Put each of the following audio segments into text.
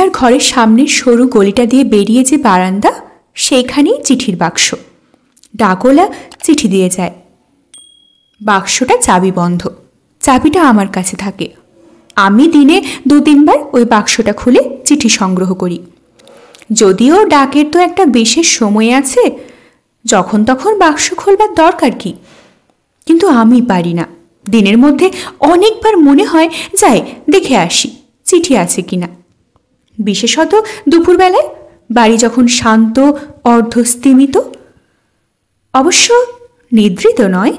বাচ্চার ঘরের সামনের সরু গলিটা দিয়ে বেরিয়ে যে বারান্দা সেইখানেই চিঠির বাক্স ডাকোলা চিঠি দিয়ে যায় বাক্সটা চাবি বন্ধ চাবিটা আমার কাছে থাকে আমি দিনে দু তিনবার ওই বাক্সটা খুলে চিঠি সংগ্রহ করি যদিও ডাকের তো একটা বিশেষ সময় আছে যখন তখন বাক্স খোলবার দরকার কি কিন্তু আমি পারি না দিনের মধ্যে অনেকবার মনে হয় যাই দেখে আসি চিঠি আছে কিনা বিশেষত দুপুরবেলায় বাড়ি যখন শান্ত অর্ধস্তিমিত অবশ্য নিদ্রিত নয়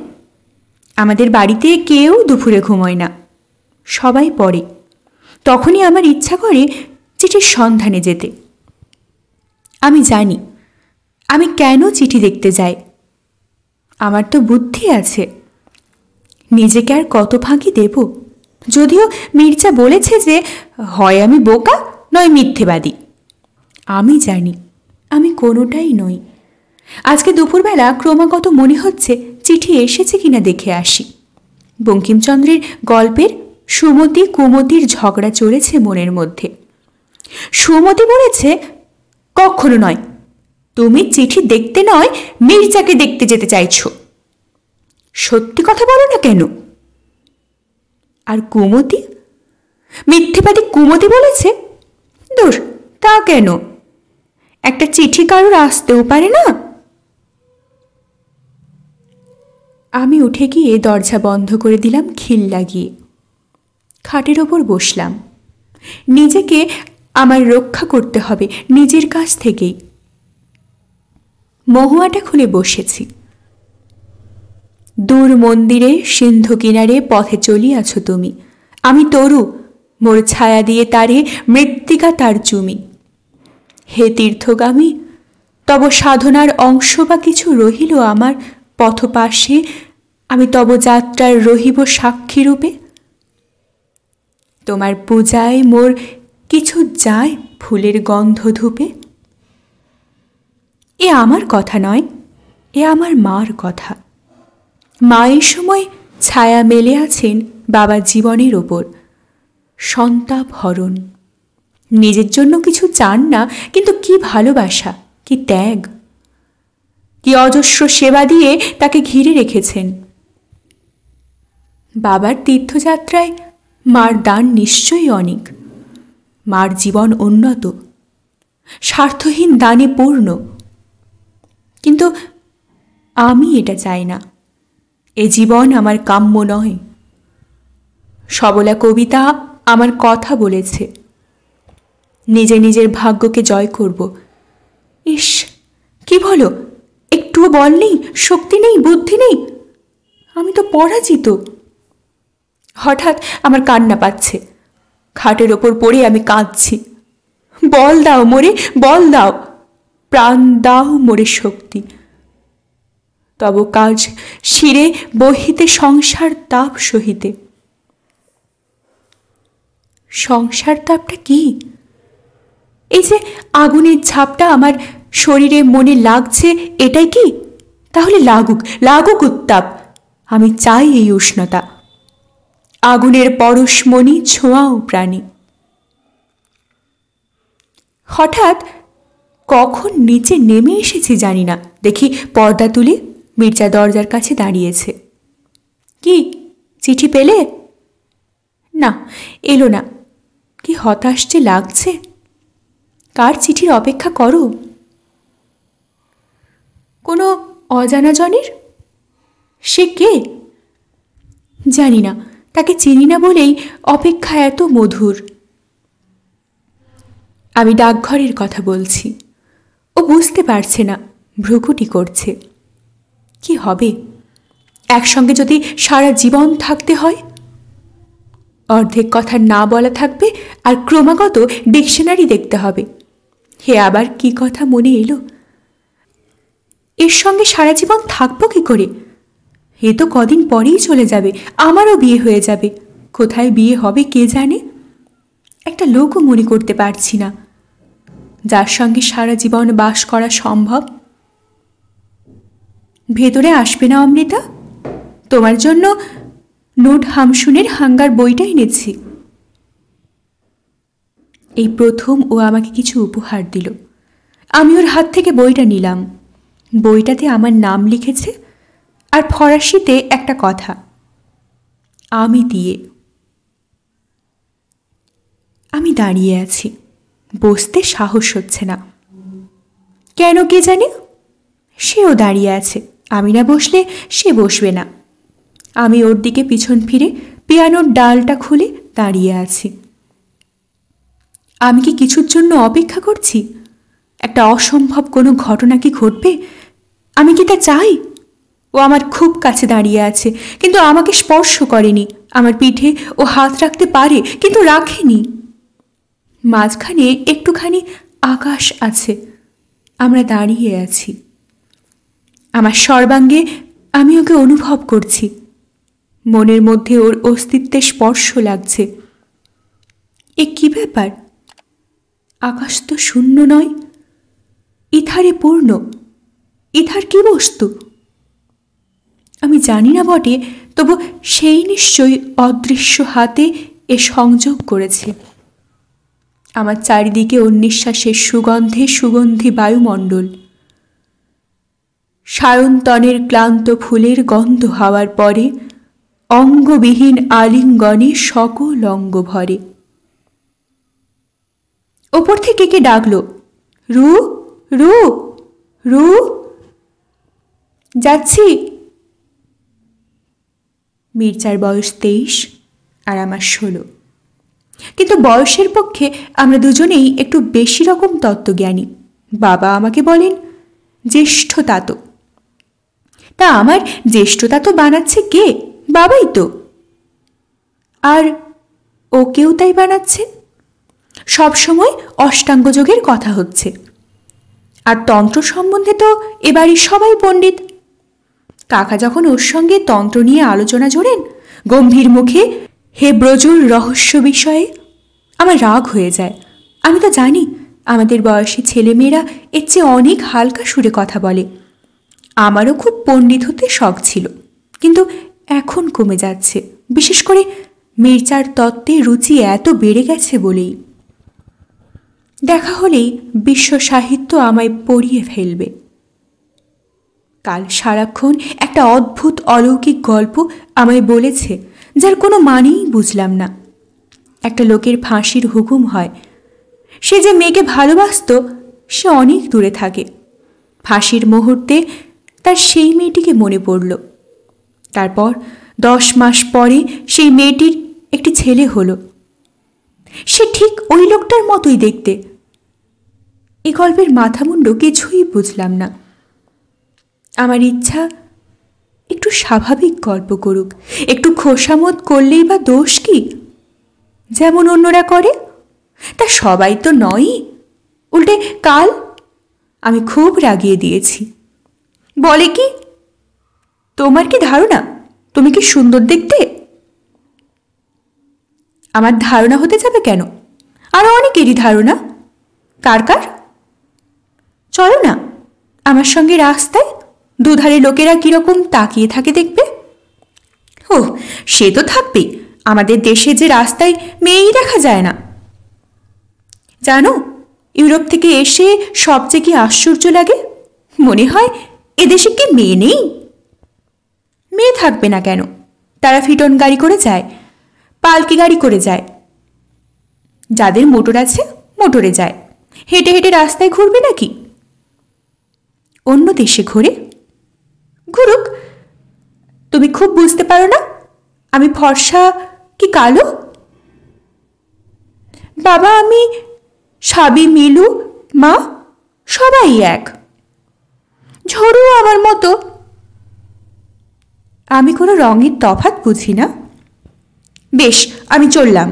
আমাদের বাড়িতে কেউ দুপুরে ঘুমোয় না সবাই পড়ে তখনই আমার ইচ্ছা করে চিঠির সন্ধানে যেতে আমি জানি আমি কেন চিঠি দেখতে যাই আমার তো বুদ্ধি আছে নিজেকে আর কত ফাঁকি দেব যদিও মির্জা বলেছে যে হয় আমি বোকা নয় মিথ্যেবাদী আমি জানি আমি কোনোটাই নই আজকে দুপুরবেলা ক্রমাগত মনে হচ্ছে চিঠি এসেছে কিনা দেখে আসি বঙ্কিমচন্দ্রের গল্পের সুমতি কুমতির ঝগড়া চলেছে মনের মধ্যে সুমতি বলেছে কখনো নয় তুমি চিঠি দেখতে নয় মির্জাকে দেখতে যেতে চাইছ সত্যি কথা বলো না কেন আর কুমতি মিথ্যেবাদী কুমতি বলেছে দূর তা কেন একটা চিঠি কারোর আসতেও পারে না আমি উঠে গিয়ে দরজা বন্ধ করে দিলাম খিল লাগিয়ে খাটের ওপর বসলাম নিজেকে আমার রক্ষা করতে হবে নিজের কাছ থেকেই মহুয়াটা খুলে বসেছি দূর মন্দিরে সিন্ধু কিনারে পথে চলিয়াছ তুমি আমি তরু মোর ছায়া দিয়ে তারে মৃত্তিকা তার জমি হে তীর্থগামী তব সাধনার অংশ বা কিছু রহিল আমার পথপাশে আমি তব যাত্রার রহিব সাক্ষী রূপে তোমার পূজায় মোর কিছু যায় ফুলের গন্ধ ধূপে এ আমার কথা নয় এ আমার মার কথা মা এই সময় ছায়া মেলে আছেন বাবা জীবনের ওপর সন্তাপ হরণ নিজের জন্য কিছু চান না কিন্তু কি ভালোবাসা কি ত্যাগ কি অজস্র সেবা দিয়ে তাকে ঘিরে রেখেছেন বাবার তীর্থযাত্রায় মার দান নিশ্চয়ই অনেক মার জীবন উন্নত স্বার্থহীন দানে পূর্ণ কিন্তু আমি এটা চাই না এ জীবন আমার কাম্য নয় সবলা কবিতা আমার কথা বলেছে নিজে নিজের ভাগ্যকে জয় করব ইস কি বলো একটুও বল নেই শক্তি নেই বুদ্ধি নেই আমি তো পরাজিত হঠাৎ আমার কান্না পাচ্ছে খাটের ওপর পড়ে আমি কাঁদছি বল দাও মোরে বল দাও প্রাণ দাও মোরে শক্তি তব কাজ শিরে বহিতে সংসার তাপ সহিতে সংসার তাপটা কি এই যে আগুনের ঝাপটা আমার শরীরে মনে লাগছে এটাই কি তাহলে লাগুক লাগুক উত্তাপ আমি চাই এই উষ্ণতা আগুনের পরশমণি ছোঁয়াও প্রাণী হঠাৎ কখন নিচে নেমে এসেছি জানি না দেখি পর্দা তুলে মির্জা দরজার কাছে দাঁড়িয়েছে কি চিঠি পেলে না এলো না কি হতাশ যে লাগছে কার চিঠির অপেক্ষা করো কোনো অজানা জনের সে কে জানি না তাকে চিনি না বলেই অপেক্ষা এত মধুর আমি ডাকঘরের কথা বলছি ও বুঝতে পারছে না ভ্রুকুটি করছে কি হবে একসঙ্গে যদি সারা জীবন থাকতে হয় অর্ধেক কথা না বলা থাকবে আর ক্রমাগত ডিকশনারি দেখতে হবে হে আবার কি কথা মনে এলো এর সঙ্গে সারা জীবন থাকবো কি করে এ তো কদিন পরেই চলে যাবে আমারও বিয়ে হয়ে যাবে কোথায় বিয়ে হবে কে জানে একটা লোকও মনে করতে পারছি না যার সঙ্গে সারা জীবন বাস করা সম্ভব ভেতরে আসবে না অমৃতা তোমার জন্য নোট হামসুনের হাঙ্গার বইটা এনেছি এই প্রথম ও আমাকে কিছু উপহার দিল আমি ওর হাত থেকে বইটা নিলাম বইটাতে আমার নাম লিখেছে আর ফরাসিতে একটা কথা আমি দিয়ে আমি দাঁড়িয়ে আছি বসতে সাহস হচ্ছে না কেন কে জানে সেও দাঁড়িয়ে আছে আমি না বসলে সে বসবে না আমি ওর দিকে পিছন ফিরে পিয়ানোর ডালটা খুলে দাঁড়িয়ে আছি আমি কি কিছুর জন্য অপেক্ষা করছি একটা অসম্ভব কোনো ঘটনা কি ঘটবে আমি কি তা চাই ও আমার খুব কাছে দাঁড়িয়ে আছে কিন্তু আমাকে স্পর্শ করেনি আমার পিঠে ও হাত রাখতে পারে কিন্তু রাখেনি মাঝখানে একটুখানি আকাশ আছে আমরা দাঁড়িয়ে আছি আমার সর্বাঙ্গে আমি ওকে অনুভব করছি মনের মধ্যে ওর অস্তিত্বে স্পর্শ লাগছে এ কি ব্যাপার আকাশ তো শূন্য নয় ইথারে পূর্ণ ইথার কি বস্তু আমি জানি না বটে তবু সেই নিশ্চয়ই অদৃশ্য হাতে এ সংযোগ করেছে আমার চারিদিকে ওর নিঃশ্বাসের সুগন্ধে সুগন্ধি বায়ুমণ্ডল সায়ন্তনের ক্লান্ত ফুলের গন্ধ হওয়ার পরে অঙ্গবিহীন আলিঙ্গনে সকল অঙ্গ ভরে ওপর থেকে কে ডাকল রু রু রু যাচ্ছি মির্জার বয়স তেইশ আর আমার ষোলো কিন্তু বয়সের পক্ষে আমরা দুজনেই একটু বেশি রকম তত্ত্বজ্ঞানী বাবা আমাকে বলেন জ্যেষ্ঠতা তো তা আমার জ্যেষ্ঠতা তো বানাচ্ছে কে বাবাই তো আর ওকেও তাই বানাচ্ছে সবসময় অষ্টাঙ্গ যোগের কথা হচ্ছে আর তন্ত্র সম্বন্ধে তো এবারই সবাই পণ্ডিত কাকা যখন ওর সঙ্গে তন্ত্র নিয়ে আলোচনা জোড়েন গম্ভীর মুখে হে ব্রজুর রহস্য বিষয়ে আমার রাগ হয়ে যায় আমি তো জানি আমাদের বয়সী ছেলেমেয়েরা এর চেয়ে অনেক হালকা সুরে কথা বলে আমারও খুব পণ্ডিত হতে শখ ছিল কিন্তু এখন কমে যাচ্ছে বিশেষ করে মির্জার তত্ত্বে রুচি এত বেড়ে গেছে বলেই দেখা হলেই বিশ্ব সাহিত্য আমায় পড়িয়ে ফেলবে কাল সারাক্ষণ একটা অদ্ভুত অলৌকিক গল্প আমায় বলেছে যার কোনো মানেই বুঝলাম না একটা লোকের ফাঁসির হুকুম হয় সে যে মেয়েকে ভালোবাসত সে অনেক দূরে থাকে ফাঁসির মুহূর্তে তার সেই মেয়েটিকে মনে পড়ল তারপর দশ মাস পরে সেই মেয়েটির একটি ছেলে হলো সে ঠিক ওই লোকটার মতোই দেখতে এ গল্পের মাথামুণ্ড কিছুই বুঝলাম না আমার ইচ্ছা একটু স্বাভাবিক গল্প করুক একটু খোসামত করলেই বা দোষ কি যেমন অন্যরা করে তা সবাই তো নয়ই উল্টে কাল আমি খুব রাগিয়ে দিয়েছি বলে কি তোমার কি ধারণা তুমি কি সুন্দর দেখতে আমার ধারণা হতে যাবে কেন আরও অনেকেরই ধারণা কার কার চলো না আমার সঙ্গে রাস্তায় দুধারে লোকেরা কীরকম তাকিয়ে থাকে দেখবে ও সে তো থাকবেই আমাদের দেশে যে রাস্তায় মেয়েই দেখা যায় না জানো ইউরোপ থেকে এসে সবচেয়ে কি আশ্চর্য লাগে মনে হয় এদেশে কি মেয়ে নেই মেয়ে থাকবে না কেন তারা ফিটন গাড়ি করে যায় পালকি গাড়ি করে যায় যাদের মোটর আছে মোটরে যায় হেঁটে হেঁটে রাস্তায় ঘুরবে নাকি অন্য দেশে ঘুরে ঘুরুক তুমি খুব বুঝতে পারো না আমি ফর্সা কি কালো বাবা আমি সাবি মিলু মা সবাই এক ঝরু আমার মতো আমি কোনো রঙের তফাত বুঝি না বেশ আমি চললাম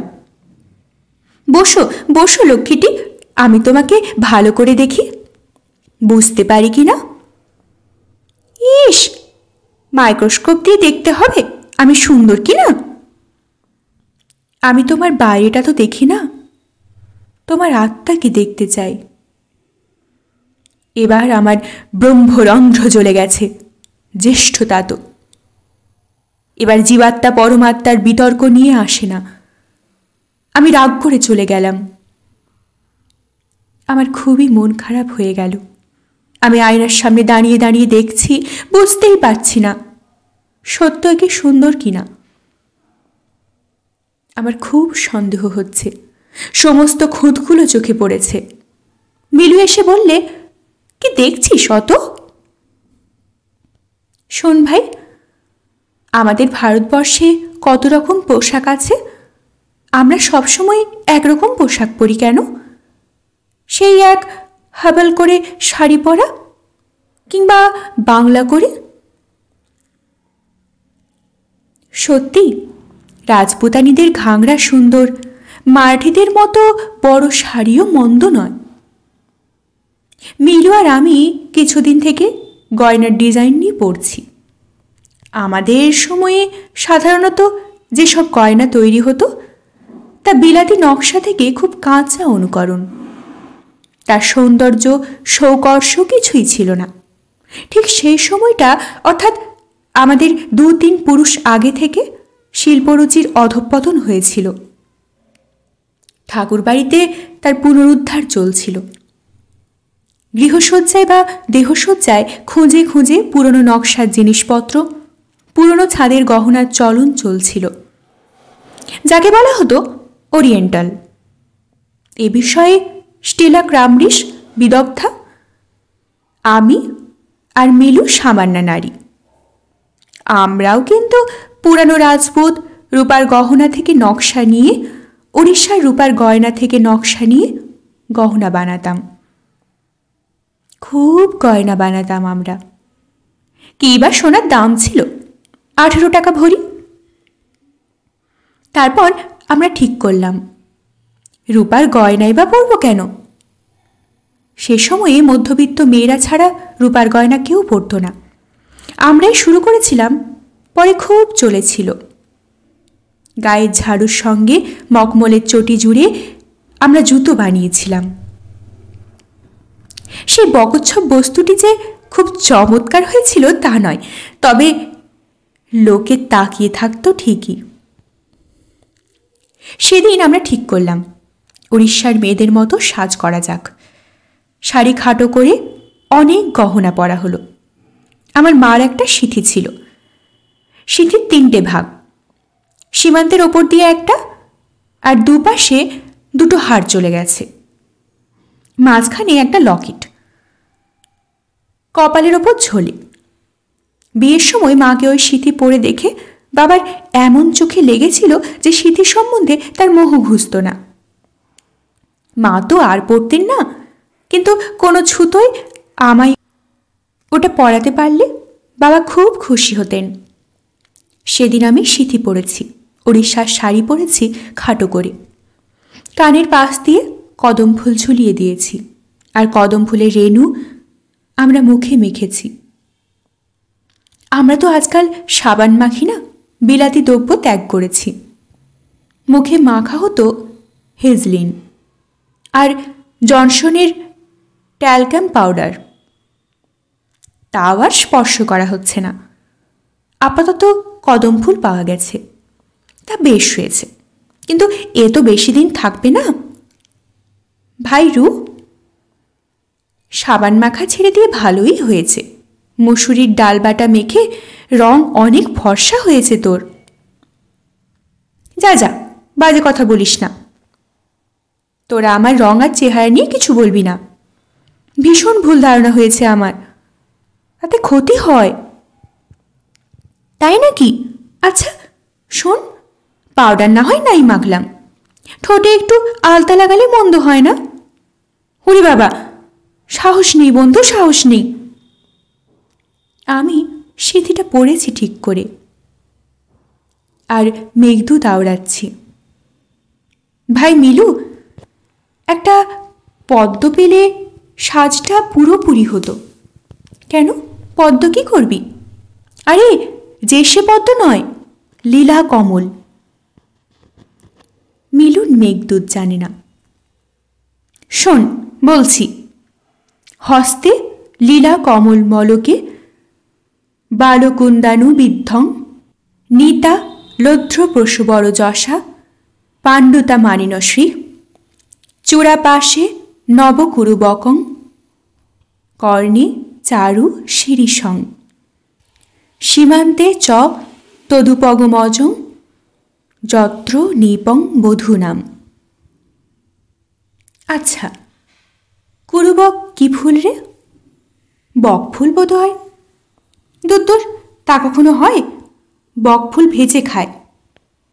বসো বসো লক্ষ্মীটি আমি তোমাকে ভালো করে দেখি বুঝতে পারি কি না ইস মাইক্রোস্কোপ দিয়ে দেখতে হবে আমি সুন্দর কি না আমি তোমার বাইরেটা তো দেখি না তোমার আত্মাকে দেখতে চাই এবার আমার ব্রহ্মরন্ধ্র জ্বলে গেছে জ্যেষ্ঠ তাতক এবার জীবাত্মা পরমাত্মার বিতর্ক নিয়ে আসে না আমি রাগ করে চলে গেলাম আমার খুবই মন খারাপ হয়ে গেল আমি আয়নার সামনে দাঁড়িয়ে দাঁড়িয়ে দেখছি বুঝতেই পারছি না সত্য একে সুন্দর কিনা আমার খুব সন্দেহ হচ্ছে সমস্ত খুঁতগুলো চোখে পড়েছে মিলু এসে বললে কি দেখছিস অত শোন ভাই আমাদের ভারতবর্ষে কত রকম পোশাক আছে আমরা সবসময় একরকম পোশাক পরি কেন সেই এক হাবাল করে শাড়ি পরা কিংবা বাংলা করে সত্যি রাজপুতানিদের ঘাংরা সুন্দর মারাঠিদের মতো বড় শাড়িও মন্দ নয় মিলু আর আমি কিছুদিন থেকে গয়নার ডিজাইন নিয়ে পড়ছি আমাদের সময়ে সাধারণত যেসব গয়না তৈরি হতো তা বিলাতি নকশা থেকে খুব কাঁচা অনুকরণ তার সৌন্দর্য সৌকর্ষ কিছুই ছিল না ঠিক সেই সময়টা অর্থাৎ আমাদের দু তিন পুরুষ আগে থেকে শিল্পরুচির অধঃপতন হয়েছিল ঠাকুরবাড়িতে তার পুনরুদ্ধার চলছিল গৃহসজ্জায় বা দেহসজ্জায় খুঁজে খুঁজে পুরনো নকশার জিনিসপত্র পুরনো ছাদের গহনার চলন চলছিল যাকে বলা হতো ওরিয়েন্টাল এ বিষয়ে স্টেলা ক্রামরিশ বিদগ্ধা আমি আর মেলু সামান্য নারী আমরাও কিন্তু পুরানো রাজপুত রূপার গহনা থেকে নকশা নিয়ে উড়িষ্যার রূপার গয়না থেকে নকশা নিয়ে গহনা বানাতাম খুব গয়না বানাতাম আমরা কী বা সোনার দাম ছিল আঠেরো টাকা ভরি তারপর আমরা ঠিক করলাম রূপার গয়নাই বা পরব কেন সে সময়ে মধ্যবিত্ত মেয়েরা ছাড়া রূপার গয়না কেউ পরত না আমরাই শুরু করেছিলাম পরে খুব চলেছিল গায়ের ঝাড়ুর সঙ্গে মকমলের চটি জুড়ে আমরা জুতো বানিয়েছিলাম সেই বকচ্ছপ বস্তুটি যে খুব চমৎকার হয়েছিল তা নয় তবে লোকে তাকিয়ে থাকতো ঠিকই সেদিন আমরা ঠিক করলাম উড়িষ্যার মেয়েদের মতো সাজ করা যাক শাড়ি খাটো করে অনেক গহনা পরা হলো আমার মার একটা সিঁথি ছিল সিঁথির তিনটে ভাগ সীমান্তের ওপর দিয়ে একটা আর দুপাশে দুটো হাড় চলে গেছে মাঝখানে একটা লকেট কপালের ওপর ঝোলে বিয়ের সময় মাকে ওই সিঁথি পরে দেখে বাবার এমন চোখে লেগেছিল যে সিঁথি সম্বন্ধে তার মোহ ঘুষত না মা তো আর পড়তেন না কিন্তু কোনো ছুতোই আমায় ওটা পড়াতে পারলে বাবা খুব খুশি হতেন সেদিন আমি সিঁথি পড়েছি উড়িষ্যার শাড়ি পরেছি খাটো করে কানের পাশ দিয়ে কদম ফুল ঝুলিয়ে দিয়েছি আর কদম ফুলের রেণু আমরা মুখে মেখেছি আমরা তো আজকাল সাবান মাখি না বিলাতি দ্রব্য ত্যাগ করেছি মুখে মাখা হতো হেজলিন আর জনসনের ট্যালকাম পাউডার তাও আর স্পর্শ করা হচ্ছে না আপাতত কদম ফুল পাওয়া গেছে তা বেশ হয়েছে কিন্তু এ তো বেশি দিন থাকবে না ভাই রু সাবান মাখা ছেড়ে দিয়ে ভালোই হয়েছে মসুরির ডাল বাটা মেখে রং অনেক ফর্সা হয়েছে তোর যা যা বাজে কথা বলিস না তোরা আমার রং আর চেহারা নিয়ে কিছু বলবি না ভীষণ ভুল ধারণা হয়েছে আমার তাতে ক্ষতি হয় তাই নাকি আচ্ছা শোন পাউডার না হয় নাই মাখলাম ঠোঁটে একটু আলতা লাগালে মন্দ হয় না হরি বাবা সাহস নেই বন্ধু সাহস নেই আমি সিঁথিটা পড়েছি ঠিক করে আর মেঘদু দাওড়াচ্ছি ভাই মিলু একটা পদ্ম পেলে সাজটা পুরোপুরি হতো কেন পদ্ম কি করবি আরে যে সে পদ্ম নয় লীলা কমল মিলু মেঘদূত জানে না শোন বলছি হস্তে লীলা কমল মলকে বালকুন্দানুবিদ্ধং নীতা যশা পাণ্ডুতা মানিনশ্রী চূড়াপাশে নবকুরুবকং কর্ণে চারু শিরিসং সীমান্তে চ তদুপগমজং যত্র নিপং বধূনাম আচ্ছা কুরুবক কি ফুল রে বক ফুল বোধ হয় দুদ্দুর তা কখনো হয় বকফুল ভেজে খায়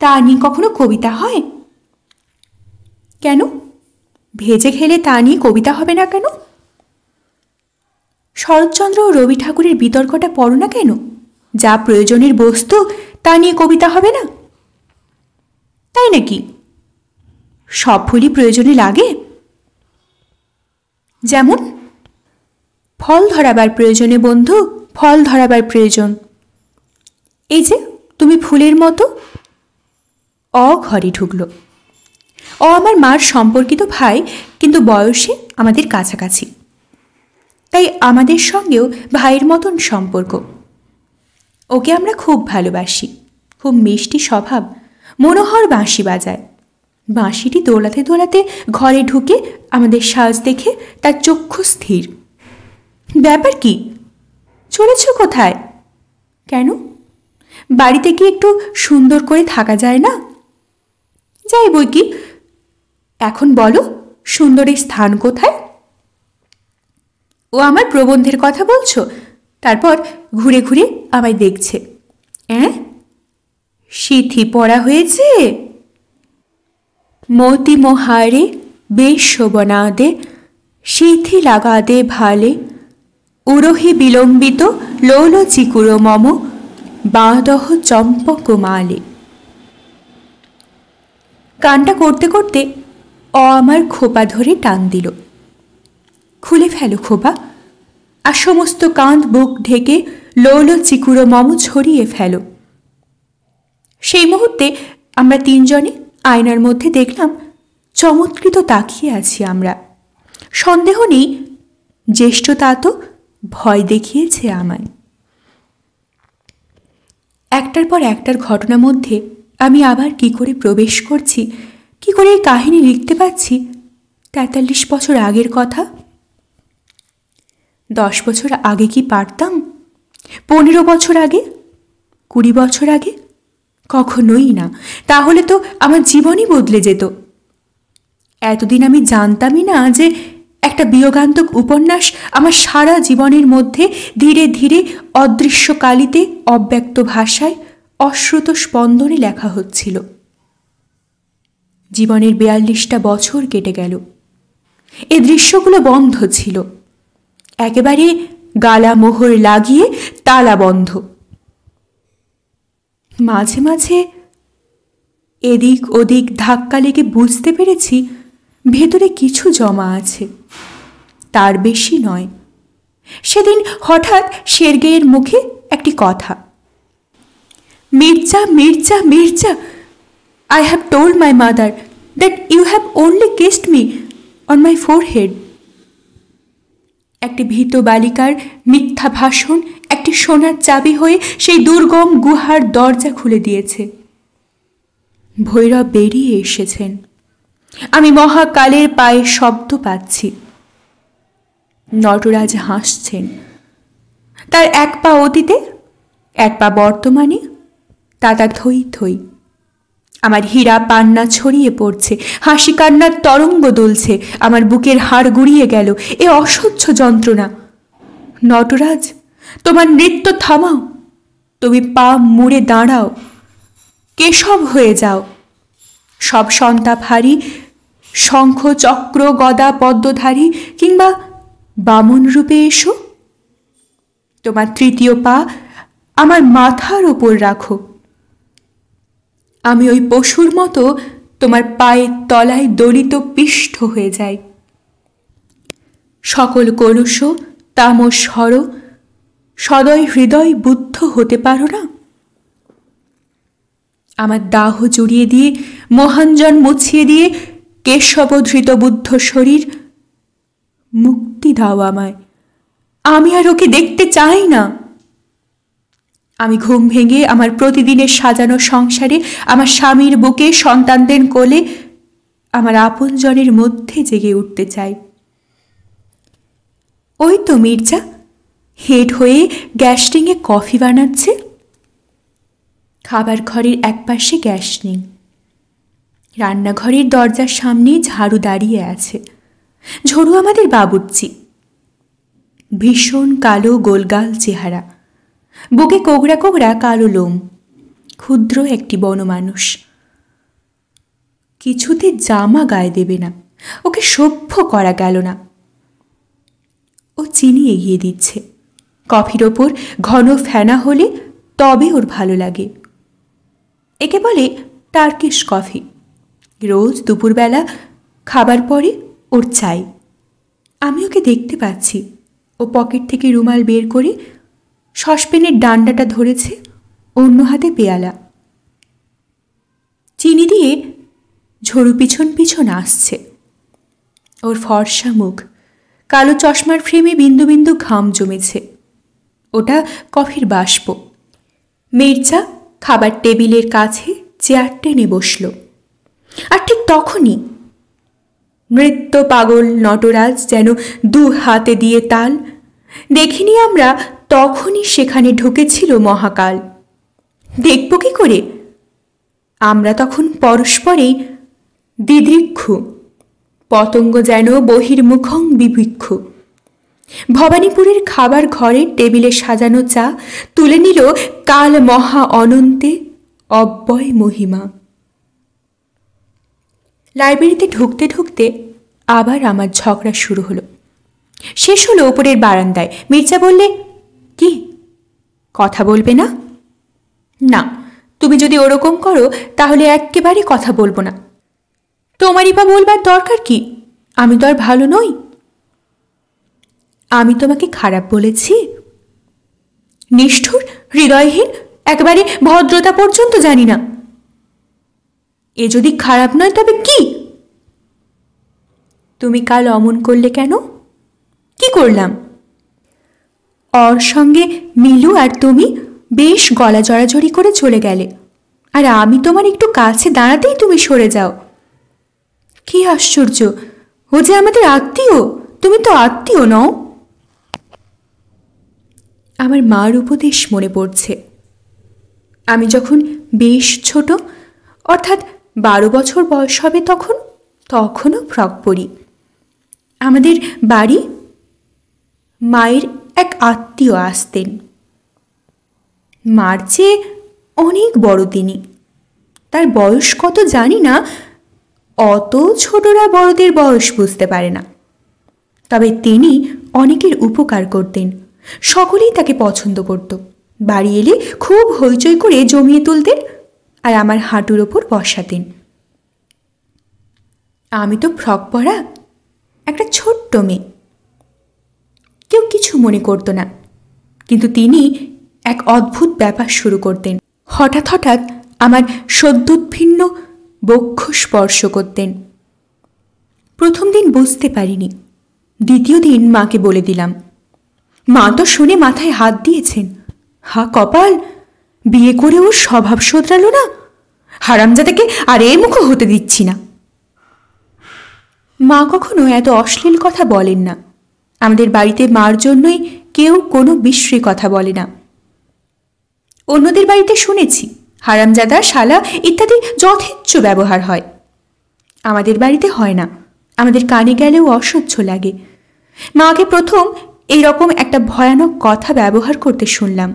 তা নিয়ে কখনো কবিতা হয় কেন ভেজে খেলে তা নিয়ে কবিতা হবে না কেন শরৎচন্দ্র ও রবি ঠাকুরের বিতর্কটা পড়ো না কেন যা প্রয়োজনের বস্তু তা নিয়ে কবিতা হবে না তাই নাকি সব ফুলই প্রয়োজনে লাগে যেমন ফল ধরাবার প্রয়োজনে বন্ধু ফল ধরাবার প্রয়োজন এই যে তুমি ফুলের মতো অ ঘরে ঢুকল অ আমার মার সম্পর্কিত ভাই কিন্তু বয়সে আমাদের কাছাকাছি তাই আমাদের সঙ্গেও ভাইয়ের মতন সম্পর্ক ওকে আমরা খুব ভালোবাসি খুব মিষ্টি স্বভাব মনোহর বাঁশি বাজায় বাঁশিটি দোলাতে দোলাতে ঘরে ঢুকে আমাদের সাজ দেখে তার চক্ষু স্থির ব্যাপার কি চলেছ কোথায় কেন বাড়িতে কি একটু সুন্দর করে থাকা যায় না যাই বই কি এখন বলো সুন্দর এই স্থান কোথায় ও আমার প্রবন্ধের কথা বলছো তারপর ঘুরে ঘুরে আমায় দেখছে অ্যাঁ সিথি পড়া হয়েছে মতি মোহারে বেশ দে সিথি দে ভালে উরোহি বিলম্বিত লৌল চিকুর মম বাদহ কুমালে কানটা করতে করতে অ আমার খোপা ধরে টান দিল খুলে ফেলো খোপা আর সমস্ত কাঁদ বুক ঢেকে লৌল চিকুরো মম ছড়িয়ে ফেলো সেই মুহূর্তে আমরা তিনজনে আয়নার মধ্যে দেখলাম চমৎকৃত তাকিয়ে আছি আমরা সন্দেহ নেই জ্যেষ্ঠ তাতো ভয় দেখিয়েছে আমায় একটার পর একটার ঘটনা মধ্যে আমি আবার কি করে প্রবেশ করছি কি করে এই কাহিনী লিখতে পারছি তেতাল্লিশ বছর আগের কথা দশ বছর আগে কি পারতাম পনেরো বছর আগে কুড়ি বছর আগে কখনোই না তাহলে তো আমার জীবনই বদলে যেত এতদিন আমি জানতামই না যে একটা বিয়োগান্তক উপন্যাস আমার সারা জীবনের মধ্যে ধীরে ধীরে অদৃশ্য কালিতে অব্যক্ত ভাষায় অশ্রুত স্পন্দনে লেখা হচ্ছিল জীবনের বিয়াল্লিশটা বছর কেটে গেল এ দৃশ্যগুলো বন্ধ ছিল একেবারে গালা মোহর লাগিয়ে তালা বন্ধ মাঝে মাঝে এদিক ওদিক ধাক্কা লেগে বুঝতে পেরেছি ভেতরে কিছু জমা আছে তার বেশি নয় সেদিন হঠাৎ শেরগেয়ের মুখে একটি কথা Mirza Mirza Mirza I have told my mother that you have only kissed me on my forehead একটি ভীত বালিকার মিথ্যা ভাষণ একটি সোনার চাবি হয়ে সেই দুর্গম গুহার দরজা খুলে দিয়েছে ভৈরব বেরিয়ে এসেছেন আমি মহাকালের পায়ে শব্দ পাচ্ছি নটরাজ হাসছেন তার এক পা অতীতে এক পা বর্তমানে তাতা থই থই আমার হীরা পান্না ছড়িয়ে পড়ছে হাসি কান্নার তরঙ্গ দুলছে আমার বুকের হাড় গুড়িয়ে গেল এ অসহ্য যন্ত্রণা নটরাজ তোমার নৃত্য থামাও তুমি পা মুড়ে দাঁড়াও কেশব হয়ে যাও সব সন্তাপহারী শঙ্খ চক্র গদা পদ্মধারী কিংবা বামন রূপে এসো তোমার তৃতীয় পা আমার মাথার ওপর রাখো আমি ওই পশুর মতো তোমার পায়ের তলায় দলিত পিষ্ট হয়ে যাই সকল কলুষ তামস হর সদয় হৃদয় বুদ্ধ হতে পারো না আমার দাহ জুড়িয়ে দিয়ে মহানজন মুছিয়ে দিয়ে কেশবধৃত বুদ্ধ শরীর মুক্তি দাও আমায় আমি আর ওকে দেখতে চাই না আমি ঘুম ভেঙে আমার প্রতিদিনের সাজানো সংসারে আমার স্বামীর বুকে সন্তানদের কোলে আমার আপনজনের মধ্যে জেগে উঠতে চাই ওই তো মির্জা হেড হয়ে গ্যাসটিংয়ে কফি বানাচ্ছে খাবার ঘরের একপাশে গ্যাস নেই রান্নাঘরের দরজার সামনে ঝাড়ু দাঁড়িয়ে আছে ঝরু আমাদের বাবুর্চি ভীষণ কালো গোলগাল চেহারা বুকে কোগড়া কোগড়া কালো লোম ক্ষুদ্র একটি বনমানুষ কিছুতে জামা গায়ে দেবে না ওকে সভ্য করা গেল না ও চিনি এগিয়ে দিচ্ছে কফির ওপর ঘন ফেনা হলে তবে ওর ভালো লাগে একে বলে টার্কিশ কফি রোজ দুপুরবেলা খাবার পরে ওর চাই আমি ওকে দেখতে পাচ্ছি ও পকেট থেকে রুমাল বের করে সসপেনের ডান্ডাটা ধরেছে অন্য হাতে পেয়ালা চিনি দিয়ে ঝড়ু পিছন পিছন আসছে ওর ফর্সা মুখ কালো চশমার ফ্রেমে বিন্দু বিন্দু ঘাম জমেছে ওটা কফির বাষ্প মির্জা খাবার টেবিলের কাছে চেয়ার টেনে বসল আর ঠিক তখনই নৃত্য পাগল নটরাজ যেন দু হাতে দিয়ে তাল দেখিনি আমরা তখনই সেখানে ঢুকেছিল মহাকাল দেখব কি করে আমরা তখন পরস্পরেই দিদৃক্ষু পতঙ্গ যেন বহির্মুখং বিভিক্ষু ভবানীপুরের খাবার ঘরের টেবিলে সাজানো চা তুলে নিল কাল মহা অনন্তে অব্যয় মহিমা লাইব্রেরিতে ঢুকতে ঢুকতে আবার আমার ঝগড়া শুরু হলো শেষ হলো ওপরের বারান্দায় মির্জা বললে কি কথা বলবে না না তুমি যদি ওরকম করো তাহলে একেবারে কথা বলবো না তোমারই বা বলবার দরকার কি আমি তো আর ভালো নই আমি তোমাকে খারাপ বলেছি নিষ্ঠুর হৃদয়হীন একেবারে ভদ্রতা পর্যন্ত জানি না এ যদি খারাপ নয় তবে কি তুমি কাল অমন করলে কেন কি করলাম অর সঙ্গে মিলু আর তুমি বেশ গলা জড়াজড়ি করে চলে গেলে আর আমি তোমার একটু কাছে দাঁড়াতেই তুমি সরে যাও কি আশ্চর্য ও যে আমাদের আত্মীয় তুমি তো আত্মীয় নও আমার মার উপদেশ মনে পড়ছে আমি যখন বেশ ছোট অর্থাৎ বারো বছর বয়স হবে তখন তখনও ফ্রক পরি আমাদের বাড়ি মায়ের এক আত্মীয় আসতেন মার্চে অনেক বড় তিনি তার বয়স কত জানি না অত ছোটরা বড়দের বয়স বুঝতে পারে না তবে তিনি অনেকের উপকার করতেন সকলেই তাকে পছন্দ করত বাড়ি এলে খুব হইচই করে জমিয়ে তুলতেন আর আমার হাঁটুর ওপর বসাতেন আমি তো ফ্রক পরা একটা ছোট্ট মেয়ে কেউ কিছু মনে করতো না কিন্তু তিনি এক অদ্ভুত ব্যাপার শুরু করতেন হঠাৎ হঠাৎ আমার সদ্যোৎভিন্ন বক্ষ স্পর্শ করতেন প্রথম দিন বুঝতে পারিনি দ্বিতীয় দিন মাকে বলে দিলাম মা তো শুনে মাথায় হাত দিয়েছেন হা কপাল বিয়ে করে স্বভাব শোধরালো না হারামজাদাকে আর এ মুখো হতে দিচ্ছি না মা কখনো এত অশ্লীল কথা বলেন না আমাদের বাড়িতে মার জন্যই কেউ কোনো বিশ্রী কথা বলে না অন্যদের বাড়িতে শুনেছি হারামজাদা শালা ইত্যাদি যথেচ্ছ ব্যবহার হয় আমাদের বাড়িতে হয় না আমাদের কানে গেলেও অসহ্য লাগে মাকে প্রথম এই রকম একটা ভয়ানক কথা ব্যবহার করতে শুনলাম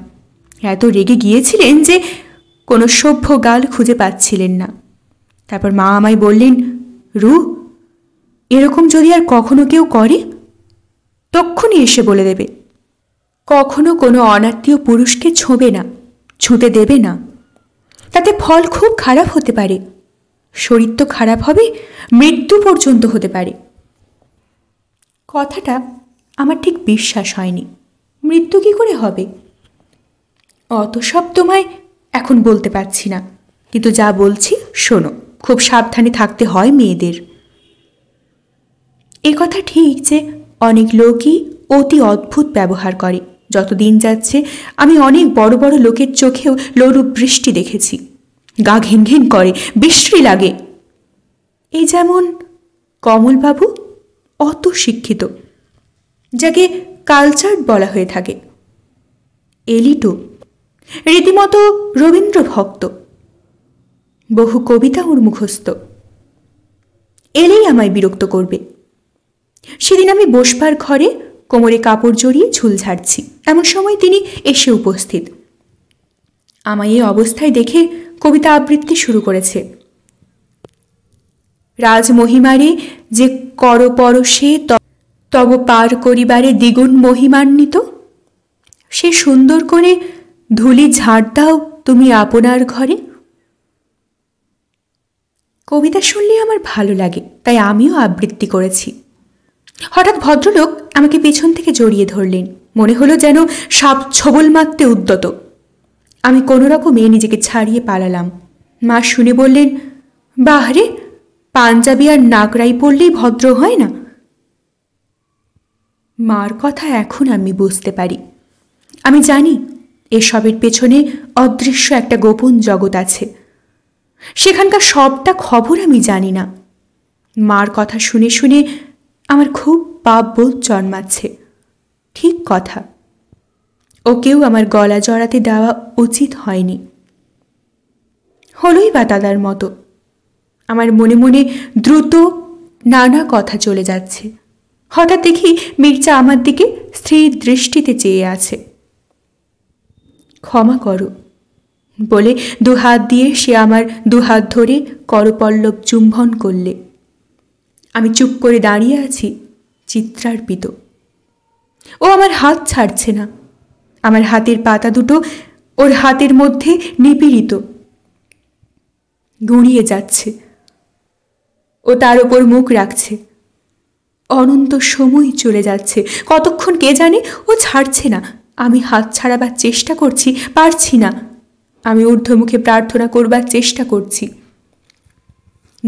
এত রেগে গিয়েছিলেন যে কোনো সভ্য গাল খুঁজে পাচ্ছিলেন না তারপর মা আমায় বললেন রু এরকম যদি আর কখনো কেউ করে তক্ষুনি এসে বলে দেবে কখনো কোনো অনাত্মীয় পুরুষকে ছোঁবে না ছুঁতে দেবে না তাতে ফল খুব খারাপ হতে পারে শরীর তো খারাপ হবে মৃত্যু পর্যন্ত হতে পারে কথাটা আমার ঠিক বিশ্বাস হয়নি মৃত্যু কি করে হবে অত সব তোমায় এখন বলতে পারছি না কিন্তু যা বলছি শোনো খুব সাবধানে থাকতে হয় মেয়েদের এ কথা ঠিক যে অনেক লোকই অতি অদ্ভুত ব্যবহার করে যতদিন যাচ্ছে আমি অনেক বড় বড় লোকের চোখেও লোরূপ বৃষ্টি দেখেছি গা ঘিন ঘিন করে বিশ্রী লাগে এই যেমন কমলবাবু অত শিক্ষিত যাকে কালচার বলা হয়ে থাকে এলিটো রীতিমতো রবীন্দ্রভক্ত বহু কবিতা ওর মুখস্থ এলেই আমায় বিরক্ত করবে সেদিন আমি বসবার ঘরে কোমরে কাপড় জড়িয়ে ঝুল ঝাড়ছি এমন সময় তিনি এসে উপস্থিত আমায় এই অবস্থায় দেখে কবিতা আবৃত্তি শুরু করেছে রাজমহিমারে যে করপরশে তব পার করিবারে দ্বিগুণ মহিমান্বিত সে সুন্দর করে ধুলি ঝাড় দাও তুমি আপনার ঘরে কবিতা শুনলে আমার ভালো লাগে তাই আমিও আবৃত্তি করেছি হঠাৎ ভদ্রলোক আমাকে পেছন থেকে জড়িয়ে ধরলেন মনে হলো যেন সাপ ছবল মারতে উদ্যত আমি কোনো রকমে নিজেকে ছাড়িয়ে পালালাম মা শুনে বললেন বাহরে পাঞ্জাবি আর নাগরাই পড়লেই ভদ্র হয় না মার কথা এখন আমি বুঝতে পারি আমি জানি এসবের পেছনে অদৃশ্য একটা গোপন জগৎ আছে সেখানকার সবটা খবর আমি জানি না মার কথা শুনে শুনে আমার খুব পাপ বোধ জন্মাচ্ছে ঠিক কথা ওকেও আমার গলা জড়াতে দেওয়া উচিত হয়নি হলোই বা দাদার মতো আমার মনে মনে দ্রুত নানা কথা চলে যাচ্ছে হঠাৎ দেখি মির্জা আমার দিকে স্ত্রীর দৃষ্টিতে চেয়ে আছে ক্ষমা করো বলে দুহাত দিয়ে সে আমার দুহাত ধরে করপল্লব চুম্বন করলে আমি চুপ করে দাঁড়িয়ে আছি চিত্রার্পিত ও আমার হাত ছাড়ছে না আমার হাতের পাতা দুটো ওর হাতের মধ্যে নিপীড়িত গুঁড়িয়ে যাচ্ছে ও তার ওপর মুখ রাখছে অনন্ত সময় চলে যাচ্ছে কতক্ষণ কে জানে ও ছাড়ছে না আমি হাত ছাড়াবার চেষ্টা করছি পারছি না আমি ঊর্ধ্বমুখে প্রার্থনা করবার চেষ্টা করছি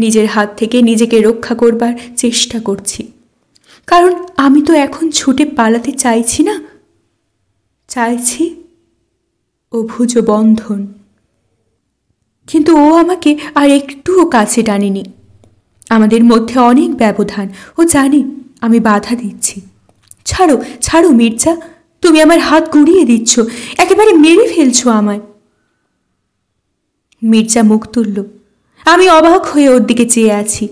নিজের হাত থেকে নিজেকে রক্ষা করবার চেষ্টা করছি কারণ আমি তো এখন ছুটে পালাতে চাইছি না চাইছি অভুজ বন্ধন কিন্তু ও আমাকে আর একটুও কাছে টানেনি আমাদের মধ্যে অনেক ব্যবধান ও জানে আমি বাধা দিচ্ছি ছাড়ো ছাড়ো মির্জা তুমি আমার হাত গুঁড়িয়ে দিচ্ছ একেবারে মেরে ফেলছো আমায় মির্জা মুখ তুলল আমি অবাক হয়ে ওর দিকে চেয়ে আছি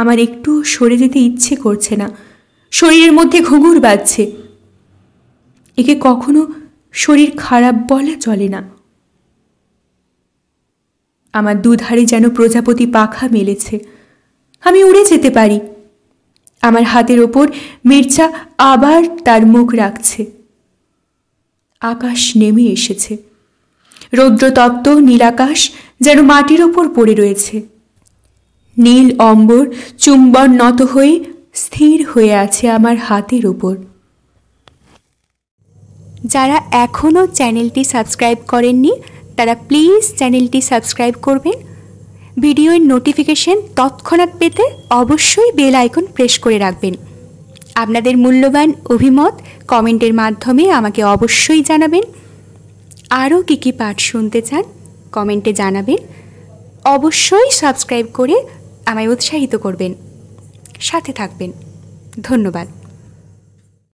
আমার একটু সরে যেতে ইচ্ছে করছে না শরীরের মধ্যে ঘুঘুর বাজছে একে কখনো শরীর খারাপ বলা চলে না আমার দুধারে যেন প্রজাপতি পাখা মেলেছে আমি উড়ে যেতে পারি আমার হাতের ওপর মির্জা আবার তার মুখ রাখছে আকাশ নেমে এসেছে রৌদ্রতপ্ত নীলাকাশ যেন মাটির ওপর পড়ে রয়েছে নীল অম্বর চুম্বন নত হয়ে স্থির হয়ে আছে আমার হাতের ওপর যারা এখনও চ্যানেলটি সাবস্ক্রাইব করেননি তারা প্লিজ চ্যানেলটি সাবস্ক্রাইব করবেন ভিডিওর নোটিফিকেশন তৎক্ষণাৎ পেতে অবশ্যই বেল আইকন প্রেস করে রাখবেন আপনাদের মূল্যবান অভিমত কমেন্টের মাধ্যমে আমাকে অবশ্যই জানাবেন আরও কী কী পাঠ শুনতে চান কমেন্টে জানাবেন অবশ্যই সাবস্ক্রাইব করে আমায় উৎসাহিত করবেন সাথে থাকবেন ধন্যবাদ